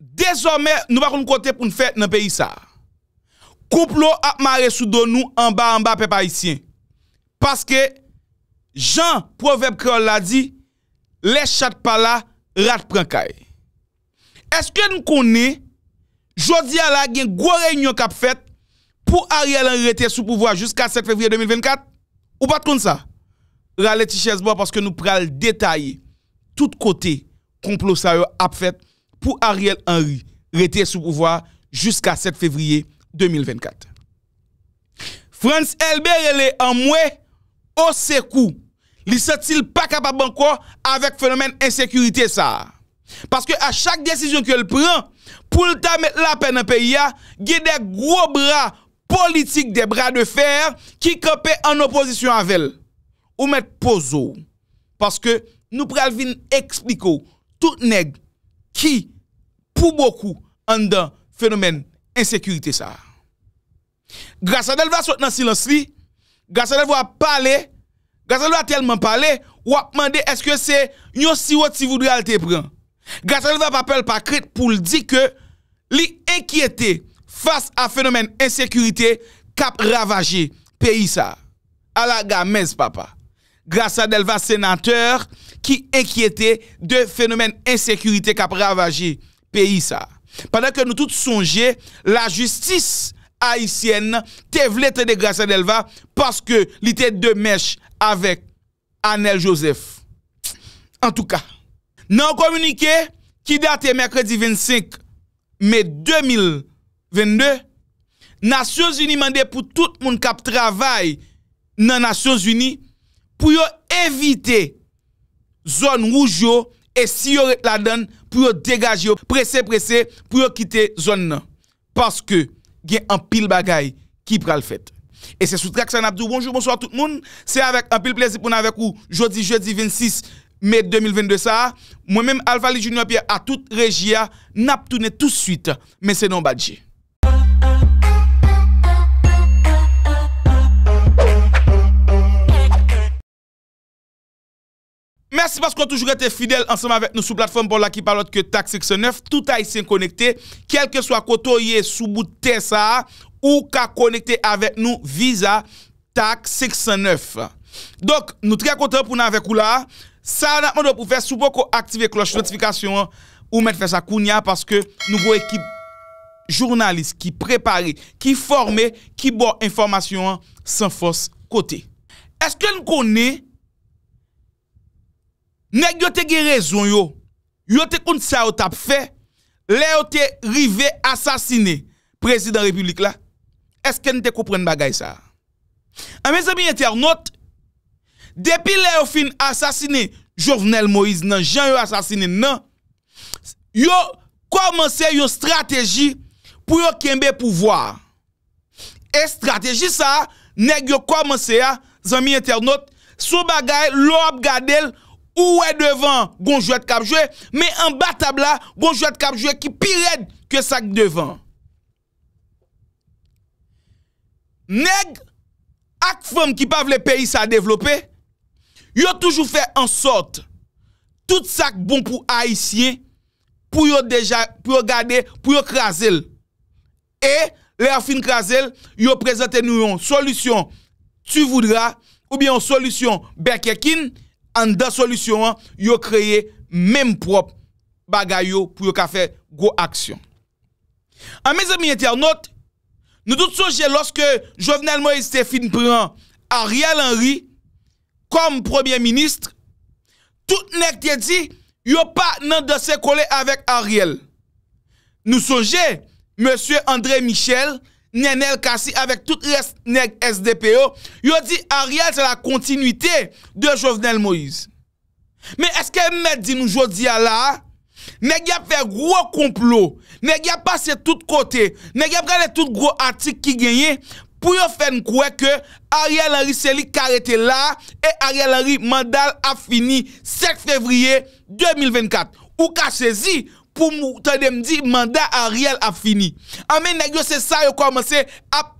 Dezorme nou pa kon kote pou nou fet nan peyi sa. Kouplo ap mare sou don nou anba anba pepa isyen. Paske jan proverb kreol la di, le chat pala rat pran kaye. Eske nou koni, jodi ala gen gwo reynyon kap fet, pou ari alan rete sou pouvoa jusqu'a 7 fevriye 2024? Ou pa kon sa? Rale ti chesboa paske nou pral detaye, tout kote kouplo sa yo ap fet kwenye. pou Ariel Henry rete sou pouvoi jusqu'a 7 fevriye 2024. Franz Elber, elè an mwè, o se kou, li sotil pa kapabankwa avèk fenomen ensekurite sa. Paske a chak desisyon ke l pran, pou l ta met la pen apè ya, gè de gro bra politik de bra de fer, ki kapè an oposisyon anvel. Ou met pozo, paske nou pralvin ekspliko tout neg, qui, pour beaucoup, en dans phénomène insécurité ça. Grâce à elle va sortir dans silence grâce à elle va parler, grâce à elle va tellement parler, ou a demandé est-ce que c'est si sirop si voudrait te prendre. Grâce à elle va pas par crête pour dire que li inquiété face à phénomène insécurité cap ravager pays ça. À la gamez papa. Grâce à elle sénateur, ki enkyete de fenomen ensekurite kap ravaji peyi sa. Padakè nou tout sonje, la justis haisyen te vlete de Graca Delva paske li te demèche avèk Anel Joseph. En tout ka. Nan komunike, ki date mèkredi 25 mèk 2022, Nasyons Uni mande pou tout moun kap travay nan Nasyons Uni pou yo evite zone rouge et si yo la donne, pour dégager, presser, presser, pour quitter zone Parce que, y a un pile bagay qui pral fait. Et c'est sous traction ça Bonjour, bonsoir tout le monde. C'est avec un pile plaisir pour nous avec vous, jeudi, jeudi 26 mai 2022 ça. Moi-même, Alpha Junior Pierre, à toute régie, n'a tourner tout de suite, mais c'est non badge. Merci parce qu'on toujours était fidèles ensemble avec nous sous plateforme pour l'acquis par l'autre que Tac 609. Tout a ici en connecté, quel que soit coteau y est sous bout de TESA ou qu'a connecté avec nous visa Tac 609. Donc, nous très content pour nous avec vous là. Ça n'a pas d'autre pour faire sous bon coup activer cloche notification ou mettre face à Kounia parce que nouveau équipe journaliste qui prépare, qui forme, qui boit information sans force côté. Est-ce que nous connaissons Nèg yo te gen raison yo. Yo te kon sa yo tap fait. Le yo te rivé assassiné président République là. Est-ce que te comprenne bagay ça? en mes amis internautes, depuis le yo fin assassiné Jovenel Moïse nan Jean yo assassiné nan yo commencé une stratégie pour yo kembe pouvoir. Et stratégie ça nèg yo commencé a amis internautes sou bagay l'op gadel pou wè devan gonjouèt kapjouè, mè an batab la, gonjouèt kapjouè ki pi red ke sak devan. Neg, ak fèm ki pav lè peyi sa devlopè, yo toujou fè ansot, tout sak bon pou aïsye, pou yo deja, pou yo gade, pou yo krasèl. E, lè a fin krasèl, yo prezante nou yon solusyon tu voudra, ou bien solusyon berkekin, En solutions, solutions, hein, yo même même propre pour pour faire yo ka ah, amis, mes Mes Nous nous tous Jovenel Moïse Stéphane prend Ariel Henry comme premier ministre, tout nèg te dit yo pas nan de se avec avec Ariel. Nous songez Monsieur André Michel Nenel Kassi avec tout reste nèg SDPO, yo dit Ariel c'est la continuité de Jovenel Moïse. Mais est-ce que met dit nous jodi là nèg y a fait gros complot, nèg y a passé tout côté, nèg y a pris tout gros article qui gagné pour yo faire croire que Ariel Henry Seli là et Ariel Henry mandal a fini 7 février 2024. Ou ka saisi pou moutan dem di mandat Ariel ap fini. Amen, nagyo se sa yo komanse ap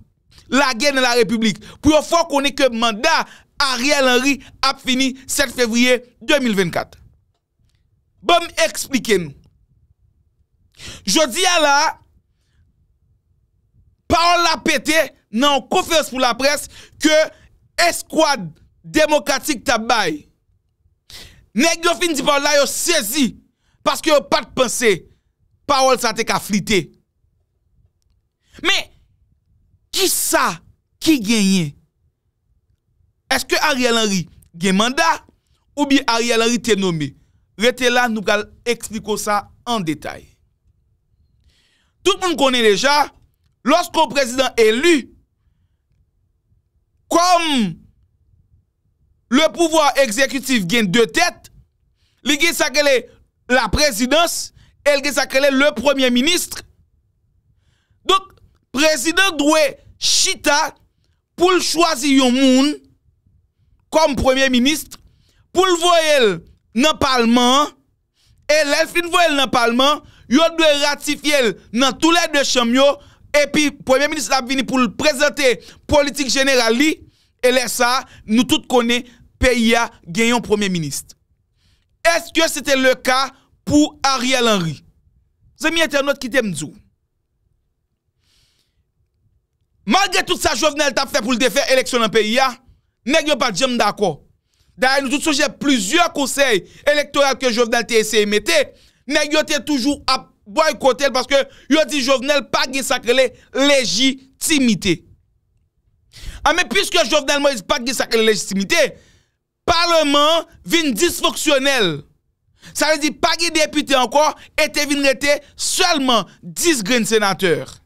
la gen nan la republik. Pou yo fok koni ke mandat Ariel Henry ap fini 7 fevriye 2024. Bon, eksplike nou. Jodi ya la, paon la pete nan konfens pou la pres, ke eskwad demokratik tabay. Negyo fin di paon la yo sezi, Paske yo pa te panse, parol sa te ka flite. Me, ki sa, ki genye? Eske Ariel Henry gen manda, ou bi Ariel Henry te nomi? Rete la nou kal ekspliko sa an detay. Tout moun konen leja, losko prezident elu, kom le pouvoi ekzekutif gen de tet, li gen sa kele la présidence, elle est le premier ministre. Donc, président doit chita pour choisir un monde comme premier ministre, pour le voir dans le parlement, et l'elfine voit dans le parlement, il doit ratifier dans tous les deux chambres, et puis premier ministre a venu pour présenter politique générale, et là ça, nous tous connaissons, pays a un premier ministre. Est-ce que c'était le cas pour Ariel Henry. C'est un autre qui t'aime dit. Malgré tout ça, Jovenel t'a fait pour le défaire élection dans le pays, nèg yo pas jamais d'accord. D'ailleurs, nous avons plusieurs conseils électoraux que Jovenel t'a essayé mettre, nèg yo toujours à boycotter parce que yo dit Jovenel pas de légitimité. Ah, mais puisque Jovenel Moïse pas de légitimité, légitimité, parlement vient dysfonctionnel. Ça veut dire pas de député encore, et te seulement 10 grands sénateurs.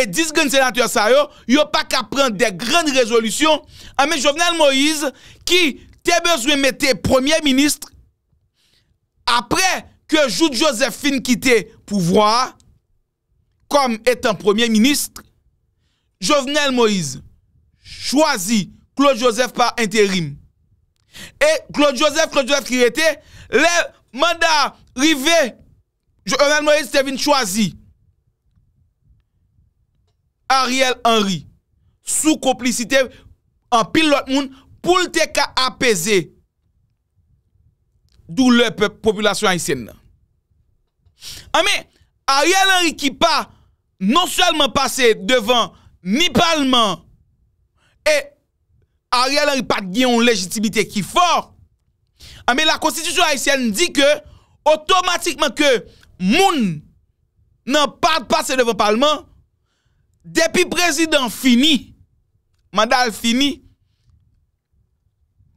Et 10 grands sénateurs, ça yo, yo pas qu'à prendre des grandes résolutions. Ah, mais Jovenel Moïse, qui te besoin mettre premier ministre, après que Jude Josephine quitte pouvoir, comme étant premier ministre, Jovenel Moïse choisit Claude Joseph par intérim E Claude Joseph, Claude Joseph ki rete, le manda rive, Jean-Anne-Maurice Stéphane choisi, Ariel Henry, sou kouplicite, an pil lot moun, pou lte ka apese, dou le population a y sè nan. Ame, Ariel Henry ki pa, non sèlman pase devan, ni palman, e alye, a real an ripat gen yon legitimite ki for. Ame ah, la konstitusyon haisyen di ke, otomatikman ke moun nan pat pase devan parlman, depi prezident fini, mandal fini,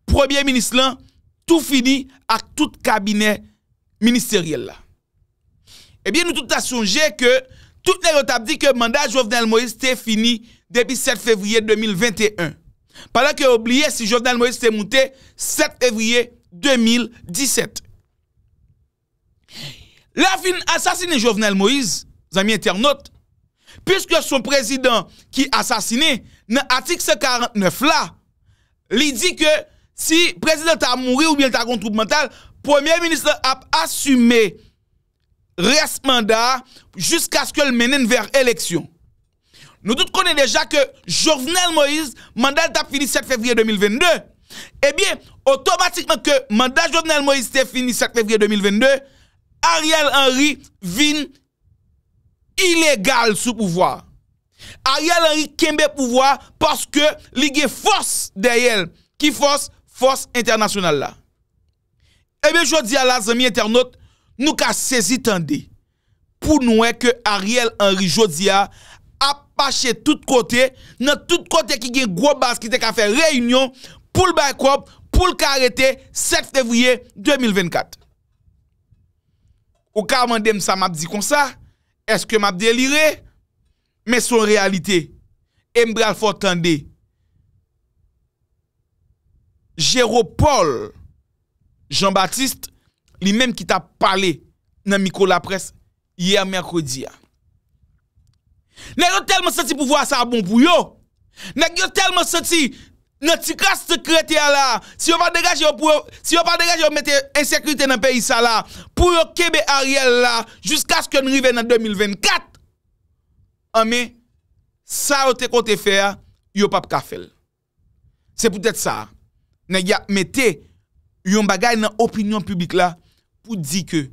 probyen minis lan, tout fini ak tout kabinet ministeriel la. Ebyen eh nou tout a sonje ke, tout ne retap di ke mandal jovnel moyes te fini depi 7 fevriye 2021. Pendant que oublié si Jovenel Moïse s'est monté 7 février 2017. La fin assassiné Jovenel Moïse, amis internautes, puisque son président qui assassiné, dans l'article 149 là, il dit que si le président a mouru ou bien a un trouble mental, premier ministre a assumé reste mandat jusqu'à ce que le mène vers élection. Nou dout konen deja ke Jovenel Moïse mandal tap fini 7 fevriye 2022. Ebyen, otomatikman ke mandal Jovenel Moïse te fini 7 fevriye 2022, Ariel Henry vin ilégal sou pouvoi. Ariel Henry kenbe pouvoi paske ligye fos deyel ki fos, fos internasyonal la. Ebyen, eh jodi a la zami internet, nou ka sezitande pou nou e eh, ke Ariel Henry jodi a apache tout kote nan tout kote ki gen grobaz ki te ka fe reyunyon pou l'barkop pou l'karete 7 fevriye 2024 ou ka mandem sa map di kon sa eske map delire me son realite e mbral fortande jero pol jan batiste li menm ki ta pale nan mikro la pres ye a merkodi ya Nèk yo telman soti pou vwa sa a bon pou yo. Nèk yo telman soti, nè ti kas sekrete a la, si yo pa degaj yo mette ensekrite nan peyi sa la, pou yo kebe Ariel la, jiska sken rive nan 2024. Ame, sa yo te konte fer, yo pap kafel. Se pwetet sa, nèk yo mette yon bagay nan opinyon publik la, pou di ke,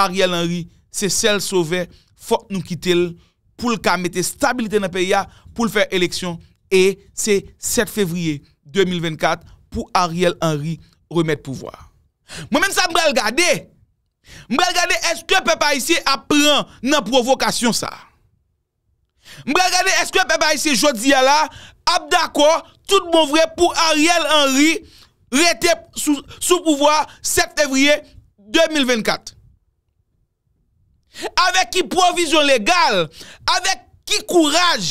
Ariel Henry, se sel sove, fok nou kite lè, pou l ka mette stabilite nan PIA pou l fèr eleksyon, e se 7 fevriye 2024 pou Ariel Henry remèd pouvwa. Mwen men sa mbrel gade, mbrel gade eske pe pa isye apren nan provokasyon sa. Mbrel gade eske pe pa isye jodi yala, ap d'akor tout mwen bon vre pou Ariel Henry rete sou pouvwa 7 fevriye 2024. Avèk ki provizyon legal, avèk ki kouraj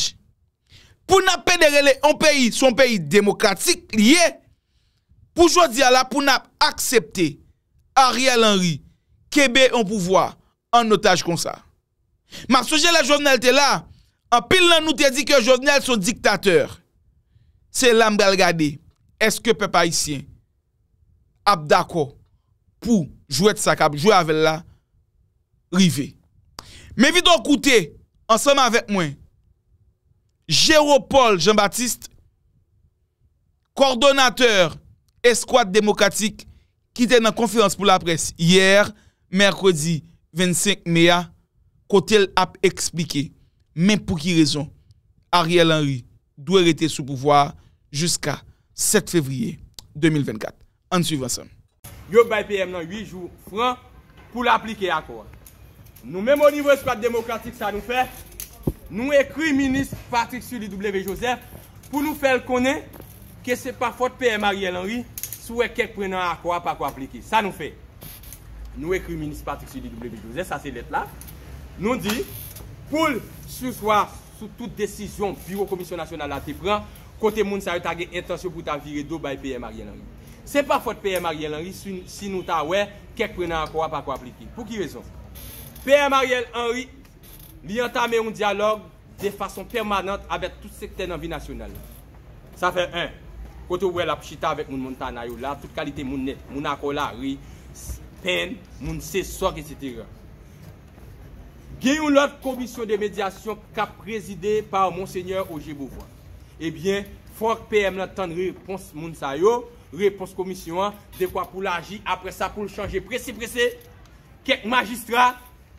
pou nap pèderele an peyi son peyi demokratik liye pou jwè di ala pou nap aksepte Ariel Henry kebe an pouvoi an notaj kon sa. Ma soujè la jovnel te la, an pil nan nou te di ke jovnel son diktatèr, se lam bel gade, eske pe pa isyen, ap dako pou jwè te sakab, jwè avè la, rivey. Men vi don koute, ansanmen avèk mwen, Jérô Paul Jean-Baptiste, kordonateur Esquad Démokratik, ki ten nan konférense pou la pres, yèr, mèrkredi 25 Mea, kote l ap eksplike, men pou ki rezon, Ariel Henry dwe rete sou pouvoar jyska 7 Février 2024. An siv ansan. Yo bèy pèm nan 8 jou fran pou l aplike akorat. Nou mèm ou nivou eskwad demokratik sa nou fè, nou ekri minis Patrick Suli W. Joseph pou nou fèl konè ke se pa fote P.M. Ariel Henry sou e kek prenen akwa pa kwa apliki. Sa nou fè, nou ekri minis Patrick Suli W. Joseph, sa se let la, nou di pou sou sou a, sou tout desizyon, Biro Komisyon Nationale a te pren, kote moun sa yo tagè etansyo pou ta vire do bay P.M. Ariel Henry. Se pa fote P.M. Ariel Henry si nou ta wè kek prenen akwa pa kwa apliki. Pou ki rezon? PM Ariel Henry li entame un dialog de fason permanant abet tout sekten anvi nasyonel. Sa fe un, kote wè la pchita avèk moun moun tanayou la, tout kalite moun net, moun akola, ri, pen, moun se soke, et cetera. Gè yon lòt komisyon de medyasyon ka prezide par monsenyor oje bouvoi. Ebyen, eh fòk PM lòt tanri repons moun sayo, repons komisyon, dekwa pou l'agi, apre sa pou l'change, presi presi, kek magistra,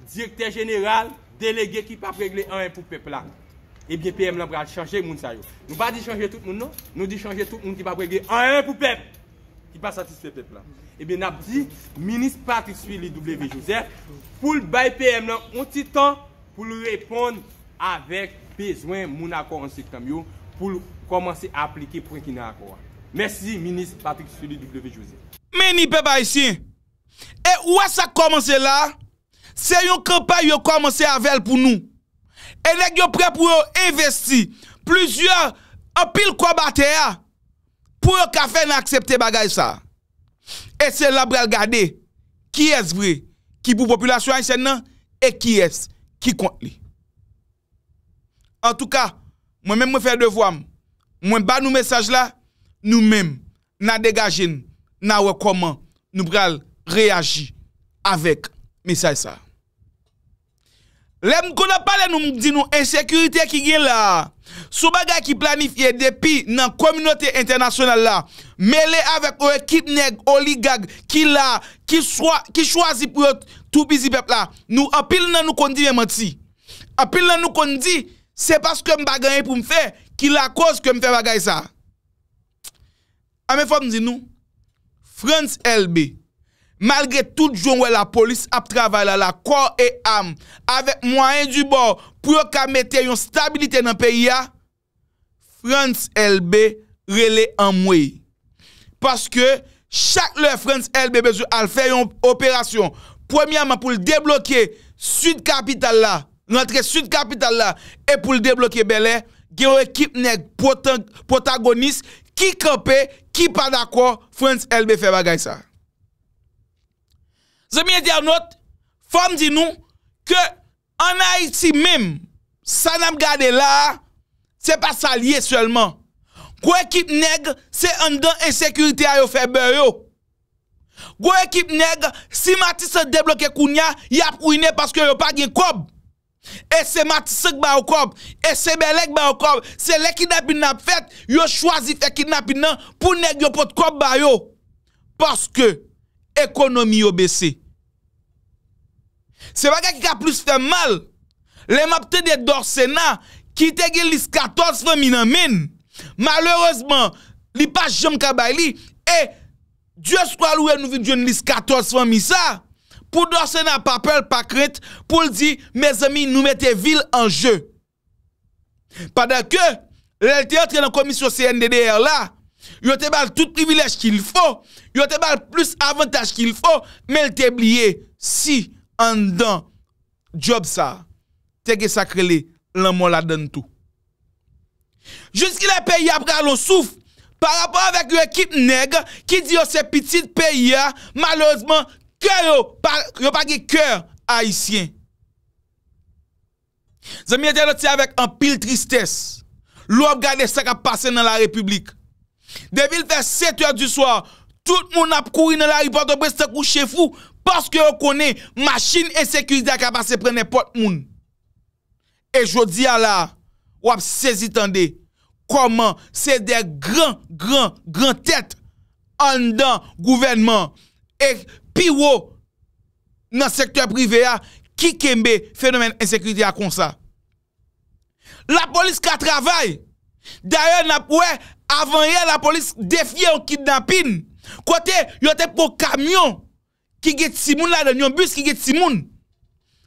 Direkter jeneral, delege ki pa pregle an an pou pep la. Ebyen eh PM la brade, chanje moun sa yo. Nou pa di chanje tout moun non? nou. Nou di chanje tout moun ki pa pregle an an pou pep. Ki pa satispe pep la. Ebyen eh ap di, Ministre Patrick Suili W. Joseph, pou l baye PM la, onti tan pou l reponde avek bezwen moun akor an sektanm yo pou l komanse aplike prekina akor. Mersi, Ministre Patrick Suili W. Joseph. Meni pep a yisi, e wè sa komanse la? Se yon kampan yon kwa manse avel pou nou, e nek yon pre pou yon investi, plus yon apil kwa bate ya, pou yon kafe nan aksepte bagay sa. E se la brel gade, ki es bre, ki pou populasyon an sen nan, e ki es, ki kont li. En tou ka, mwen men mwen fè devwam, mwen ba nou mesaj la, nou men, nan degajin, nan wekoman, nou brel reagi, avek mesaj sa. Le mkona pale nou mk di nou ensekurite ki gen la. Sou bagay ki planifiye depi nan kominote internasyonal la. Mele avek ou ekip neg, oligag, ki la, ki chwazi pou yo toubizi pep la. Nou apil nan nou kondi men mati. Apil nan nou kondi, se pas kem bagay pou mfe, ki la kos kem fe bagay sa. Ame fap mdi nou, France LB. malgre tout joun wè la polis ap travay la la kwa e am, avek mwanyen di bor pou yo ka mette yon stabilite nan peyi ya, France LB rele an mwè. Paske, chak lè France LB bezou al fè yon operasyon, premiyaman pou l deblokye sud kapital la, nantre sud kapital la, e pou l deblokye belè, gen wè kip nèk potagonist, ki kope, ki pa da kwa, France LB fè bagay sa. Zemye di anot, Fom di nou, Ke an Aiti mim, Sanam gade la, Se pa salye selman, Kwe ekip neg, Se andan ensekurite a yo feber yo, Kwe ekip neg, Si Matisse debloke kounya, Yap kouyne paske yo pa gen kob, E se Matisse kba yo kob, E se Belek kba yo kob, Se lekinapina pfet, Yo chwazi fekinapina, Pou neg yo pot kob ba yo, Paske, économie yo C'est pas pas qui a plus fait mal, Les mapte de dorsena, qui te 14 femmes minan men, malheureusement, li pa jom kabay li, et Dieu soit loué nous vin djoun lis 14 femmes ça. Pour 14 dorsena Pour Dorsena, pa kret, pour lui dire, mes amis, nous mettez ville en jeu. Pendant que lèl te dans la commission CNDDR là, Yo te bal tout privilège qu'il faut. Yo te bal plus avantage qu'il faut. Mais il te oublié si en dans job ça, te que sacré le l'amour la donne tout. Jusqu'il a pays après l'on souffle. Par rapport avec équipe nègre qui dit c'est petit pays, malheureusement, que yo pas cœur haïtien. Zami avec un pile tristesse. L'on regarde ça qui a passé dans la République. De vil fè set ouè du soè, tout moun ap kouy nan la ripote ou bè stè kou chè fou, pòs kè ou konè, machin ensekuiti akabase pren nè pot moun. E jodi a la, wap sezitande, koman se de gran, gran, gran tèt an dan gouvenman, ek piwo nan sektò privè a, ki kembe fenomen ensekuiti akon sa. La polis ka travay, daye nap wè, avan ye la polis defye ou kidnapin, kote yote pou kamyon, ki get simoun la den yon bus, ki get simoun,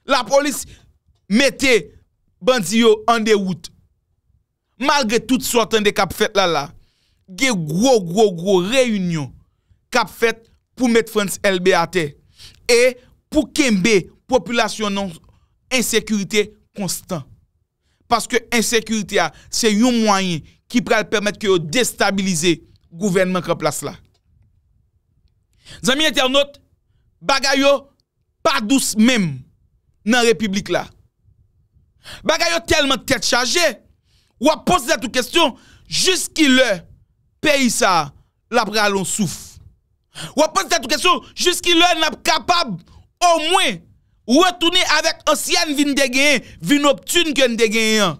la polis mette bandiyo an de wout, malgre tout sortan de kap fet la la, ge gwo gwo gwo reyunyon, kap fet pou met frans LBAT, e pou kembe populasyon non, ensekurite konstan, paske ensekurite a, se yon mwanyen, qui pral permettre que déstabiliser le gouvernement qui place là. Amis internautes, bagayo pas douce même dans la République là. Bagayo tellement tête chargée, ou a posé jusqu'à question, jusqu'à le pays ça, la pralon souffle. Ou a posé question, jusqu'à le n'a capable au moins retourner avec ancienne vin de gain, vin obtune que de Tu Je ne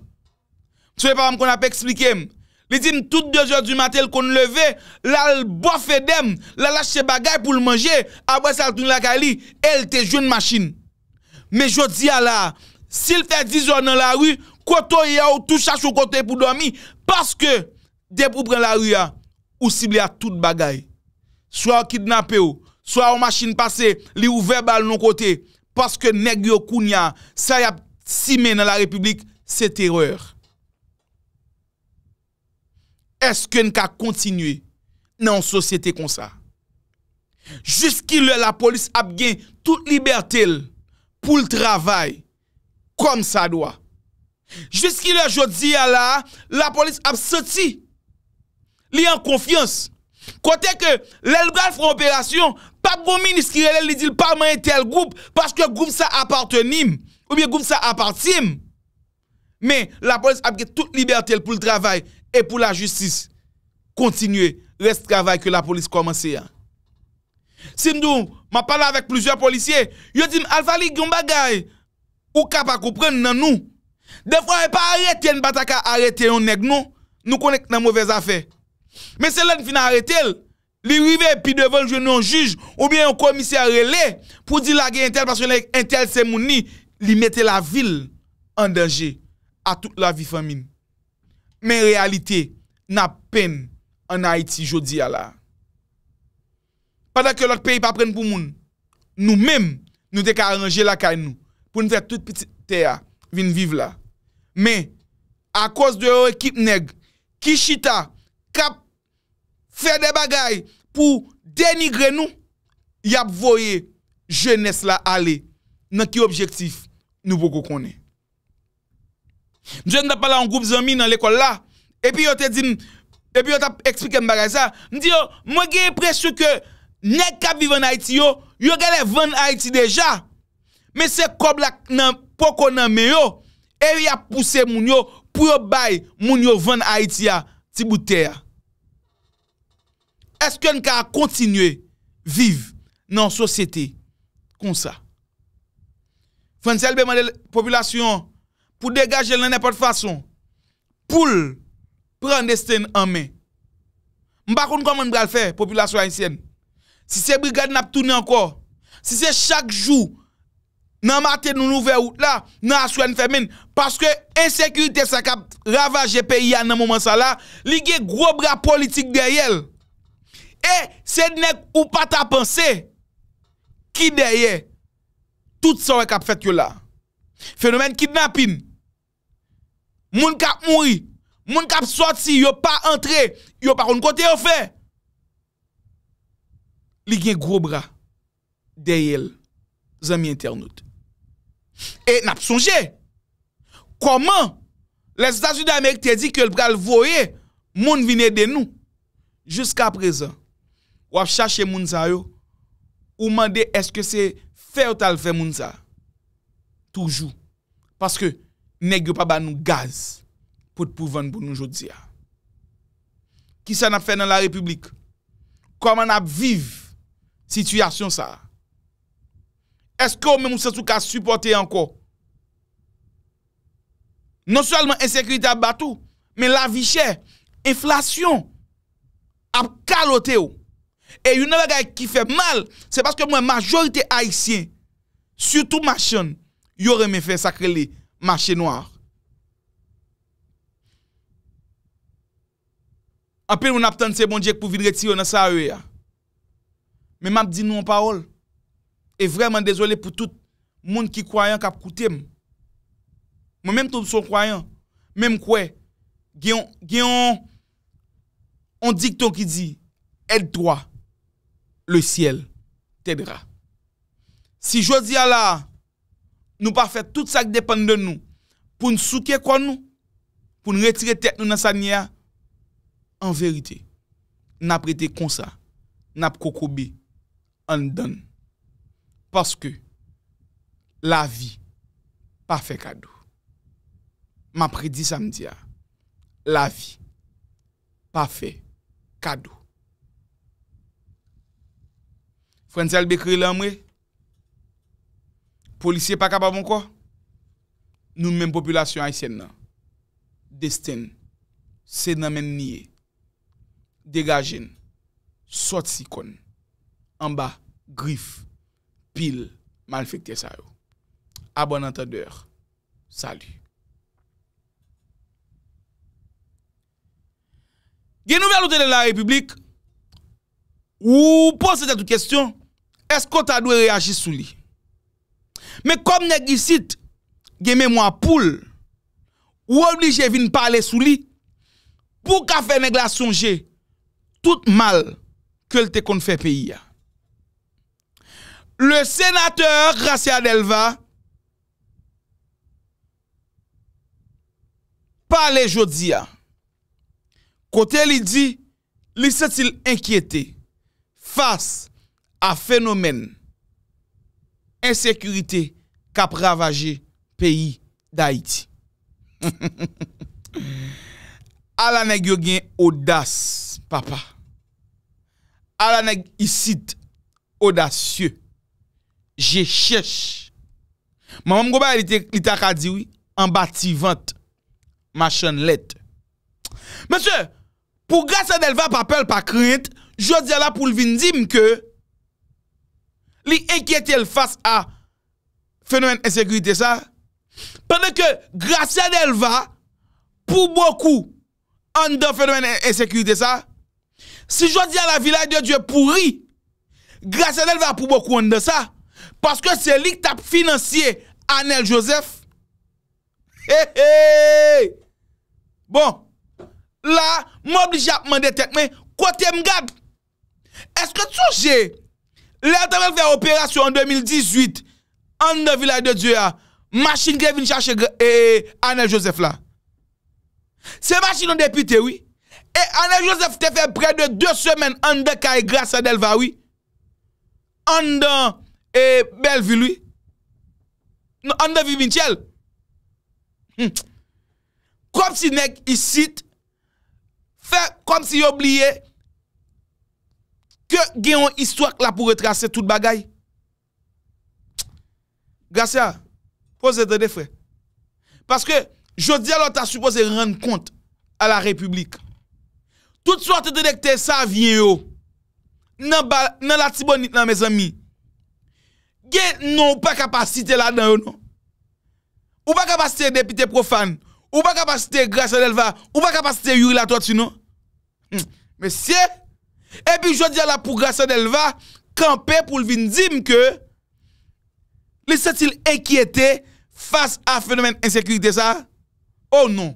sais pas comment on a expliqué. Li zin tout de jor di matel kon leve, la l bof edem, la lache bagay pou l manje, abwe sal tun laka li, el te joun machin. Me jodi ala, sil fe dizon nan la wu, koto ye ou tou chache ou kote pou do ami, paske de pou pren la wu ya, ou sible ya tout bagay. So non a kidnap yo, so a ou machin pase, li ou verba al non kote, paske neg yo koun ya, sa ya sime nan la republik, se teror. Eske n ka kontinue nan sosyete kon sa? Juski lè la polis ap gen tout libertel pou l travay kom sa doa. Juski lè jodi yala, la polis ap soti li an konfians. Kote ke lè l'gal fwè operasyon, pa bomi ni skire lè li dil pa man etel goup, paske goup sa apartenim, ou bie goup sa apartim. Men, la polis ap gen tout libertel pou l travay E pou la justis, kontinue, rest kavay ke la polis komanse ya. Simdou, ma pala avèk plouzya polisye, yo di m alfa li gyon bagay, ou ka pa koupren nan nou. De fwa e pa arete yon bataka arete yon neg nou, nou konek nan mouvez afè. Men se len fina arete el, li wive pi devol jwen nou an juj, ou bien yon komisyare le pou di lage entel, paswen ek entel se mouni, li mette la vil an dange a tout la vi famine. men realite na pen an Haiti jodi ya la. Padak yo lak peyi pa pren pou moun, nou mem nou dek a aranje la kay nou, pou nou dek tout piti teya vin vive la. Men, a kos de yo ekip neg, ki chita kap fe de bagay pou denigre nou, y ap voye jenese la ale, nan ki objektif nou pou kukone. Je ne parle en groupe d'amis dans l'école là. Et puis on te dit, et puis on t'a expliqué un bagage ça. Je dis, moi j'ai l'impression que les gens qui vivent en Haïti, ils yo, yo en Haïti déjà. Mais c'est comme la nan, poko nan meyo. Et il a poussé les yo e pour qu'ils bay moun yo vann Haïti Est-ce que peut continuer continuer vivre dans une société comme ça? Fransel be mande population, pou degaje lè nè pòt fason, pou l pran desten an mè. Mba kon kon mwen bral fè, populasyon an syen. Si se brigade nap tounè an kò, si se chak jou, nan matè nou nou vè ou, nan aswen fè mè, paske ensekuitè sa kap ravajè pe yè nan mouman sa la, li gen grobra politik dè yèl. E, se nèk ou pata pansè, ki dè yè, tout sa wè kap fèt yo la. Fenomen kidnapin, Moun kap mouri, moun kap sorti, yo pa entre, yo pa kon kote yo fe. Li gen gro bra, deyel, zami internet. E nap sonje, koman, le statu da Amerik te di ke l pral voye, moun vine den nou. Juska prezen, wap chache moun za yo, ou mande eske se fe ou tal fe moun za. Toujou, paske, Negyo pa ba nou gaz pou te pouvan pou nou jodzia. Ki sa nap fe nan la republik? Kwa man ap viv situasyon sa? Eske ou men mousa sou ka supporte anko? Non sou alman esekrit ap batou, men la vi chè, enflasyon ap kalote ou. E yon nan la gaye ki fe mal, se paske mwen majorite haisyen, sutou machan, yore men fe sakre liye. Mache noar. Ape nou nap tante se bon djek pou vin reti, yo nan sa ewe ya. Me map di nou an paol. E vreman dezole pou tout moun ki kwayan kap koutem. Mwen menm ton son kwayan, menm kwe, gen yon, gen yon, yon dik ton ki di, el doa, le siel, tebera. Si jodi ala, nou pa fè tout sa k depen de nou, pou nou souke kwa nou, pou nou retire tek nou nan sa niya, an verite, nap rete kon sa, nap koko bi, an dan, paske, la vi, pa fè kadou. Ma predi sa m diya, la vi, pa fè, kadou. Frensel be kri lèm re, Polisye pa kap avon kwa? Nou menm populasyon ay sèd nan. Destèn. Sèd nan menm niye. Dégajèn. Sot sikon. An ba, grif, pil, mal fèk tè sa yo. Abonantadeur. Salü. Gen nou ve alote de la republik, ou pon sèd etou kèstyon, esko ta dwe reajis sou li? Me kom ne gisit gen me mwa poul, ou obli je vin pale sou li, pou ka fe neg la sonje, tout mal ke l te kon fe peyi ya. Le senateur Rassia Delva, pale jodi ya. Kote li di, li se til enkyete, fase a fenomen anjou. Ensekurite kap ravaje peyi d'Haïti. Alanèk yo gen odas, papa. Alanèk yisit odasye. Je chèche. Mamam goba yalite lita kadiwi, ambati vant, machon let. Mèche, pou gase delva pa pel pa krent, jò di ala pou lvin dim ke... li ekietel fas a fenomen ensekurite sa, pwede ke grasyan el va pou boku an de fenomen ensekurite sa, si jwa di an la vilay de Diyo pou ri, grasyan el va pou boku an de sa, paske se li tap finansye an el Josef. Hey, hey! Bon, la, m'oblijap mende tekme, kote m'gab, eske tou jè, Lè an ta mè fè operasyon an 2018, e, e an de vilay de Dua, masin kè vin chache e Anel Josef la. Se masin non, an depite wè, e Anel Josef te fè prè de 2 semen an de kè y gra sa del va wè, an de bel vil wè, an de vivin chèl. Kòm si nek y sit, fè kòm si y obliye, que gen yon histoire la pou retracer tout bagay? Gracia, pose te Parce que jodi tu a supposé rendre compte à la République. Tout sorte de dekte sa vient yo. Nan, ba, la tibonit nan amis zami. Gen ou pa kapasite la dan non. non. Ou pas capacité député profane. Ou capacité grâce à Delva. Ou pas capacité Yuri la totu sinon? Monsieur, hmm. Epi jodi a la pougrasyon elva, kampe pou lvin dim ke, lisatil enkiyete fas a fenomen ensekrik de sa, o oh non,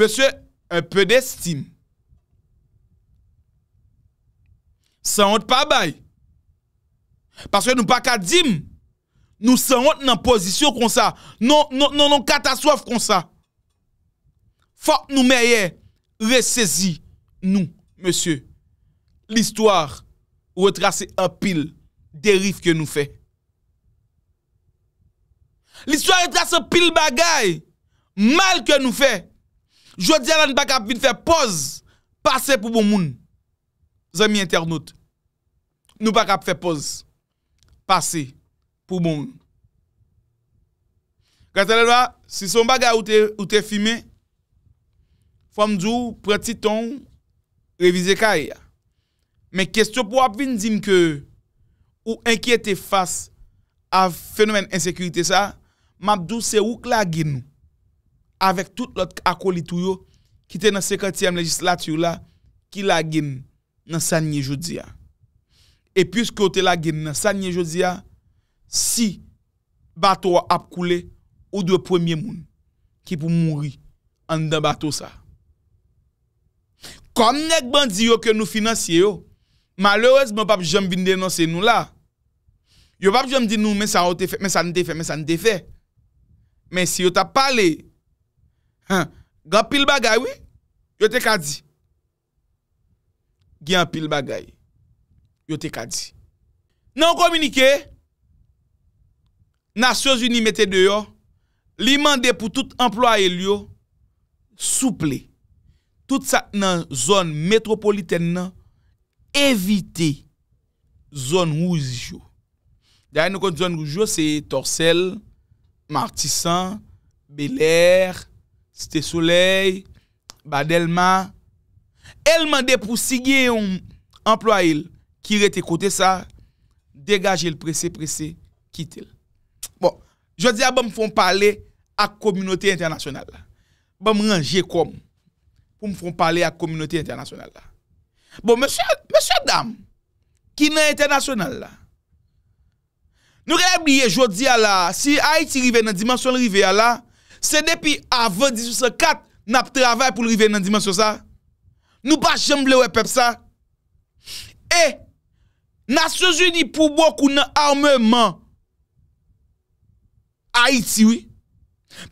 monsye, an pe destin. Sanot pa bay, paske nou pa kadim, nou sanot nan posisyon kon sa, non kataswaf kon sa. Fok nou meye, vesezi, nou, monsye, l'histoire retracer un pile dérive que nous fait. L'histoire retrace un pile bagaille mal que nous fait. Je dis à nous pas faire pause passer pour bon monde. Amis internautes, nous pas faire pause passer pour bon monde. Quand elle va, si son bagage ou t'es filmé, femme du, prends ton, réviser carrière. Men kesto pou ap vin dim ke ou enkiyete fas av fenomen ensekurite sa, mapdou se ouk lagin avèk tout lot akoli tou yo, ki te nan sekretiyem legislatiyou la, ki lagin nan sanyen jodia. E pwis ke ou te lagin nan sanyen jodia, si bato ap koule, ou dwe premye moun ki pou mouri an dan bato sa. Kom nek bandi yo ke nou finansye yo, Malwez mwen pap jom vinde nou se nou la. Yo pap jom di nou men sa ou te fe, men sa nou te fe, men sa nou te fe. Men si yo ta pale, gan pil bagay, yo te ka di. Gyan pil bagay, yo te ka di. Nan komunike, nasyon jouni mette de yo, li mande pou tout employe li yo, souple. Tout sa nan zon metropoliten nan, Evite zon rujo. Da yon kon zon rujo, se torsel, martisan, beler, site soley, badelman. Elman de pou sigye yon emplo a il, ki rete kote sa, degaje il prese prese, kite il. Bon, jwazia ba m foun pale ak kominote internasyonal la. Ba m ranje kom, pou m foun pale ak kominote internasyonal la. Bon, monsi, monsi dam, ki nan internasyonal la, nou re e bliye jodi ya la, si Haiti rive nan dimensyon rive ya la, se depi avan 1884, nap travay pou rive nan dimensyon sa, nou pa jemble we pep sa, e, nas yojou ni poubo kou nan armeman, Haiti, oui,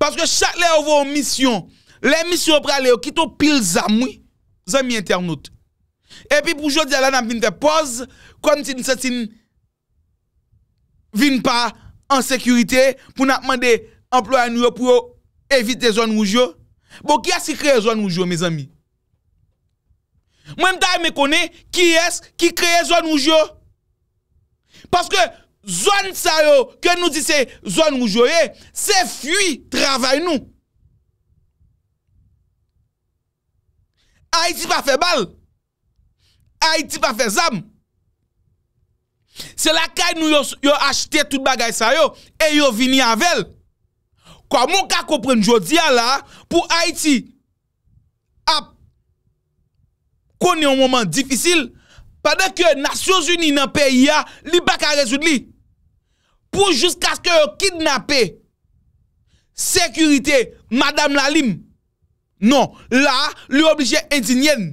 paske chak le avon misyon, le misyon prale yo, ki tou pil zam, oui, zam y internoti, Epi poujou di ala nan pin te poz, kon ti nse ti vin pa an sekurite pou nan apman de emplo anou yo pou bon, yo evite zon woujou. Bo ki as ki kreye zon woujou, me zami? Mwen mta yon me kone, ki es, ki kreye zon woujou? Paske zon sa yo ke nou di se zon woujou ye, eh, se fwi travay nou. A iti pa fe bal? Haiti pa fe zam. Se la kay nou yo achete tout bagay sa yo, e yo vini anvel. Kwa moun ka kopren jodia la, pou Haiti ap kone yon mouman difisil, padan ke Nasyon Zuni nan peyi ya, li baka rezoud li. Pou jiska skyo yo kidnap e sekurite Madame Lalim. Non, la li obliche enti nyen.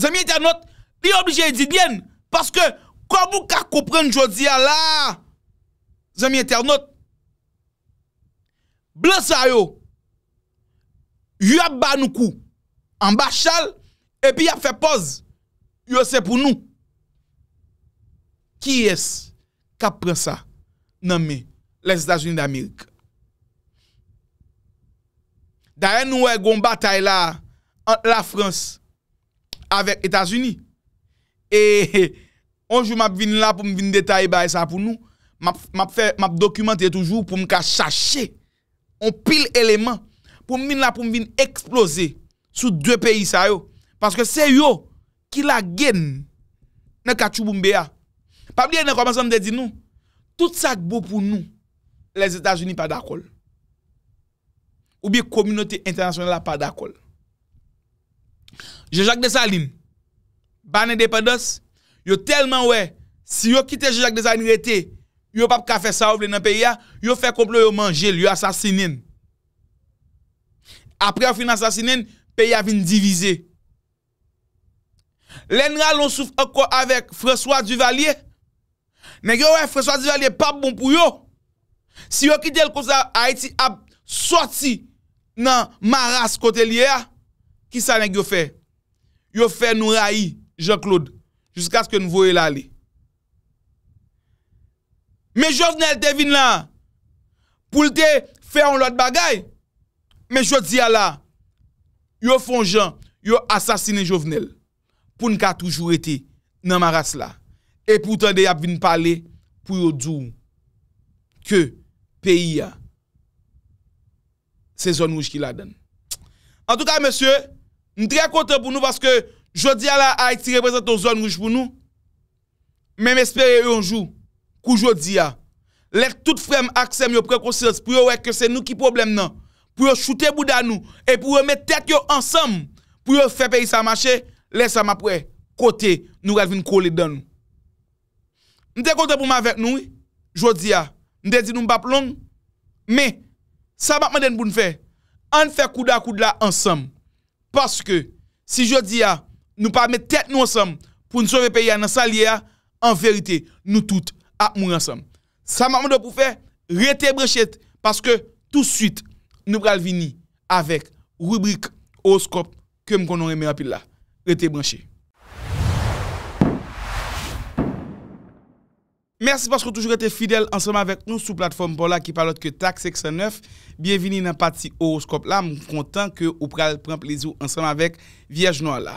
Zemi eternot, li oblije e di diyen. Paske, kwa mou ka koupren jodi ya la. Zemi eternot, blan sa yo. Yo ap ba nou kou. An ba chal, epi ap fe poz. Yo se pou nou. Ki es, ka pren sa, nanme, le Stasiouni d'Amerika. Da en nou e goun batay la, la Frans, avèk Etasuni. E, onjou m ap vin la pou m vin detaye ba e sa pou nou, m ap dokumante toujou pou m ka chache, on pil eleman pou m vin la pou m vin eksplose sou dwe peyi sa yo. Paske se yo ki la gen, ne ka choubou m beya. Pap diye ne komanse m de di nou, tout sa k bo pou nou, les Etasuni pa dakol. Ou biye kominote internasyon la pa dakol. Jean-Jacques Dessalines, ban indépendance, yo tellement ouais, si yo quitté Jean-Jacques Dessalines rete, yo pas ka faire ça dans le pays, yo fait complot yo manger, yo assassiné. Après fin le pays a vinn divisé. L'enra l'on souffre encore avec François Duvalier. Mais yo ouais, François Duvalier pas bon pour yo. Si yo quitté le comme ça Haïti a sorti nan maras côté lié, qui ça nèg fait yo fè nou rayi Jean-Claude, jiska s ke nou voye la li. Me jòvnel te vin la, pou lte fè an lòt bagay, me jòd zia la, yo fon jan, yo asasine jòvnel, pou nka toujou eti nan maras la, e pou tande yap vin pale, pou yo djou, ke peyi ya, se zon wouj ki la den. An tou kaj monsye, Ndre m'm kontè pou nou paske Jodia la a iti reprezento zon ruj pou nou, men m espere yo anjou kou Jodia, lek tout frem aksem yo prekosyans pou yo wek kese nou ki problem nan, pou yo choute bouda nou, e pou yo met tek yo ansam, pou yo fepe yi sa mache, lesa ma pre, kote, nou ralvin kou li dan nou. Ndre m'm kontè pou ma vek nou, Jodia, ndre m'm di nou mbap lon, me, sa bakman den pou nou fe, an fe kou da kou da ansam, Parce que si je dis à nous pas mettre tête nous ensemble pour nous sauver pays dans salier en vérité nous tous à mourir ensemble. Ça m'a demandé pour faire parce que tout de suite nous allons venir avec rubrique horoscope que me pile là. Rete branché. Mersi paskou toujou rete fidel ansanm avèk nou sou platform pou la ki palot ke tak seksan 9. Bienvini nan pati horoskop la, moun kontan ke ou pral pran plezou ansanm avèk viyaj nou ala.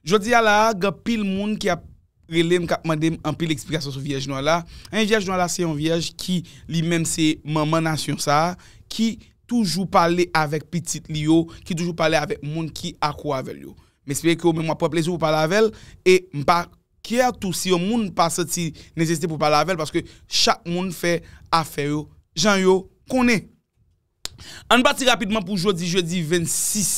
Jodi ala, ga pil moun ki ap relem kap mandem an pil eksplikasyon sou viyaj nou ala. An viyaj nou ala se yon viyaj ki li men se manmanasyon sa, ki toujou pale avèk pitit li yo, ki toujou pale avèk moun ki akwa avèl yo. Mespire ki ou mè mwa pran plezou pou pale avèl e mpa kontan. Kya tou si yo moun pa sa ti nezeste pou pala avel Paske chak moun fe afe yo Jan yo kone An bati rapidman pou jodi Jodi 26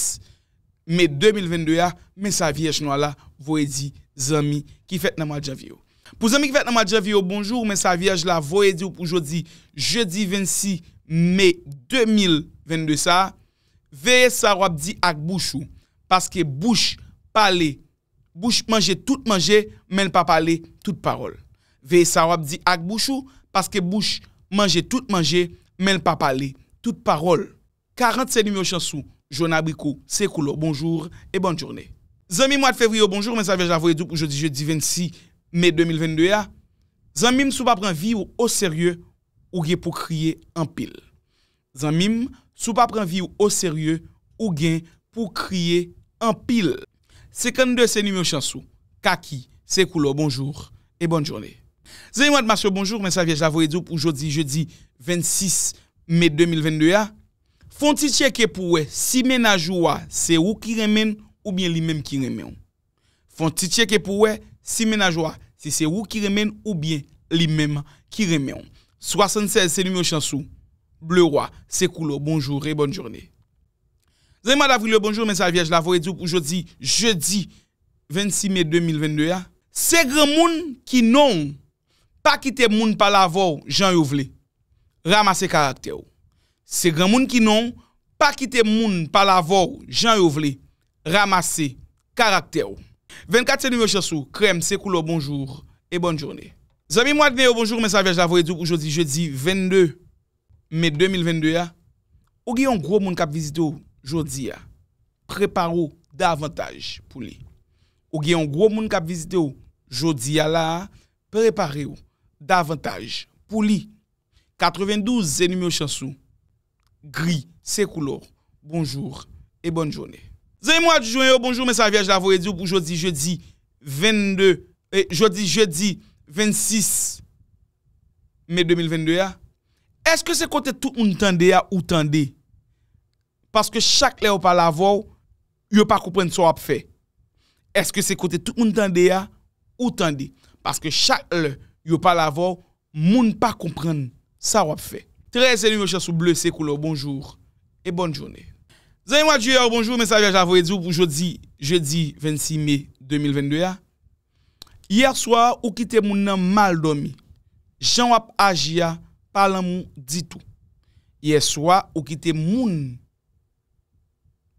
Me 2022 ya Mè sa viej nou ala Vo e di zami ki fet namwa javyo Pou zami ki fet namwa javyo bonjou Mè sa viej la vo e di ou pou jodi Jodi 26 me 2022 sa Veye sa wap di ak bouchou Paske bouch Pale Bouch manje tout manje men pa pale tout parol. Ve sa wap di ak bouchou paske bouch manje tout manje men pa pale tout parol. 45 nume o chansou, Jonah Biko, Sekoulo, bonjour e bonjourne. Zanmim wad fevriyo, bonjour, men sa vej avoye dup oujodi je di 26 me 2022 ya. Zanmim sou pa pren vi ou o serye ou gen pou kriye an pil. Zanmim sou pa pren vi ou o serye ou gen pou kriye an pil. 52, sè nume chansou, kaki, sè koulo, bonjoure, e bonjounè. Zè yon wad masyo, bonjoure, mè sa vie javoye djoup, oujodi, jodi, 26, mè 2022 ya. Ah. Fon titye ke pou wè, si menajou wè, se wou ki remen, ou bien li menm ki remen. Fon titye ke pou wè, si menajou wè, se wou ki remen, ou bien li menm ki remen. 76, sè nume chansou, blè wè, sè koulo, bonjoure, e bonjounè. Zami mwa da vile bonjou men sa viej la vore djouk oujodi, jedi 26 me 2022 ya. Se gen moun ki non pa kite moun pa la vore, jen yo vle, ramase karakter ou. Se gen moun ki non pa kite moun pa la vore, jen yo vle, ramase karakter ou. 24 se nye yo chasou, krem sekou lo bonjou e bonjoune. Zami mwa de yo bonjou men sa viej la vore djouk oujodi, jedi 22 me 2022 ya. Ou gi yon gro moun kap vizite ou? Jodi a, prepar ou davantaj pou li. Ou gen yon gwo moun kap vizite ou, jodi a la, prepar ou davantaj pou li. 92, zeni myo chansou, gri, se kulor. Bonjour et bonne journée. Zeni mwa djou yo, bonjour, mes avyaj la voye di euh, ou pou jodi, jodi, 22, jodi, jodi, 26, me 2022 ya. Eske se kote tout un tende ya ou tende ya? Paske chak le ou pa la vou, yo pa koupren sa wap fe. Eske se kote tou koun tende ya, ou tende. Paske chak le yo pa la vou, moun pa koupren sa wap fe. Tre se nye mwenche sou ble sekoulo, bonjoure e bonjoune. Zanye mwenche sou bonjoure, mensaje a javoye djou pou jodi, jodi 26 mey 2022 ya. Yer swa ou kite moun nan mal domi, jan wap aji ya, palan moun ditou. Yer swa ou kite moun mal,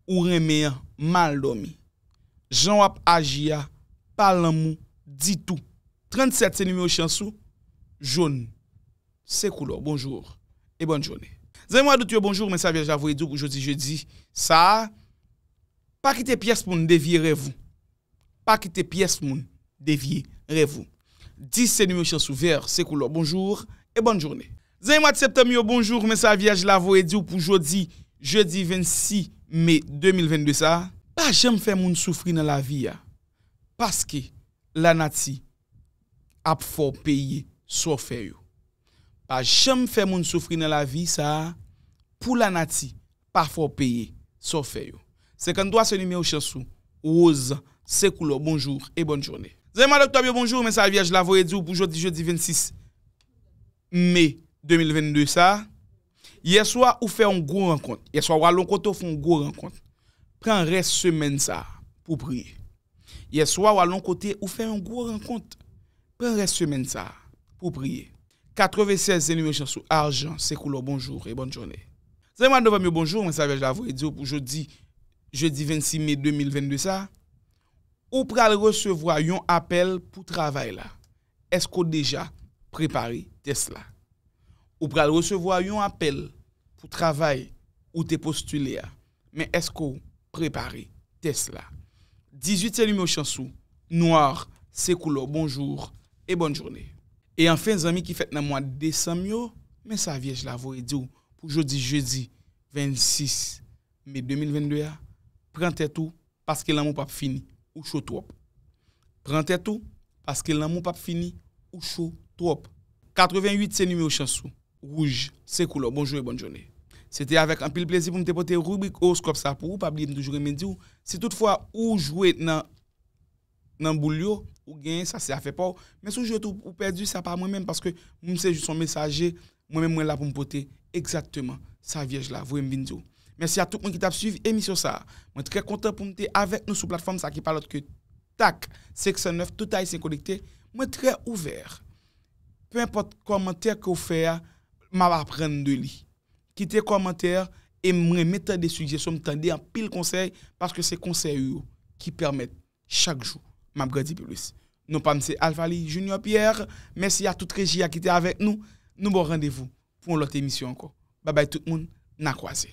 Ou reme man lomi Jan wap ajiya Palan mou ditou 37 se nume o chansou Joun se koulo Bonjoure e bonjoune Zay mwa dout yo bonjoure men sa viaj la voedouk Ou jodi je di sa Pakite piyes moun devye revou Pakite piyes moun devye revou 10 se nume o chansou Ver se koulo bonjoure E bonjoune Zay mwa dout yo bonjoure men sa viaj la voedouk Ou jodi je di 26 se koulo May 2022 sa, pa jem fè moun soufri nan la vi ya, paske la nati ap fò peye sou fè yo. Pa jem fè moun soufri nan la vi sa, pou la nati pa fò peye sou fè yo. Se kan doa se nime ou chansou, ou oz, se koulo, bonjour e bonjoune. Zemman doktobyo bonjour, mensa avya j la voye di ou boujou di jodi 26 may 2022 sa. Yeswa ou fe yon gwo renkont, yeswa ou alon kote ou fe yon gwo renkont, pren res semen sa pou priye. Yeswa ou alon kote ou fe yon gwo renkont, pren res semen sa pou priye. 96 enumè chansou, Arjan Sekoulo, bonjour e bonjounè. Zemwa 9 bonjour, mwen sa vej la vwe, diyo pou jodi 26 mey 2022 sa, ou pral resevwa yon apel pou travay la. Esko deja prepari tes la? Ou pral recevo a yon apel pou travay ou te postule oh, ya. Men esko prepari tes la. 18 sè nume ou chansou. Nouar, sè koulo, bonjour e bonjourne. E anfen zami ki fèt nan mwa desam yo. Men sa viej la voye di ou pou jodi-jodi 26 me 2022 ya. Pren tè tou paske lan moun pap fini ou chou tou op. Pren tè tou paske lan moun pap fini ou chou tou op. 88 sè nume ou chansou. Rouj, se koulo, bonjou e bonjouni. Sete avèk an pil plezi pou mwen te pote rubik ou skop sa pou ou pabli mdou jwere mwen di ou. Se toutfwa ou jwè nan nan boulyo, ou gen, sa se afe pou, mwen sou jwè tou ou perdi, sa pa mwen mèm, paske mwen se jwè son mesaje, mwen mwen mwen la pou mpote eksatèman sa viej la, vwe mbin di ou. Mwen si a tout mwen ki tap suivi, emi sou sa. Mwen tre konten pou mwen te avèk nou sou platform sa ki palot ki tak seksyon 9, touta y se konekte, mwen tre ouver. Pe m vais apprendre de lui. Quittez commentaires et me mettre des suggestions, me en pile conseil parce que c'est conseils qui permettent chaque jour m'a grandi plus. Non pas monsieur Alvali Junior Pierre, merci à toute régie qui était avec nous. Nous bon rendez-vous pour l'autre émission encore. Bye bye tout le monde, n'a croisé.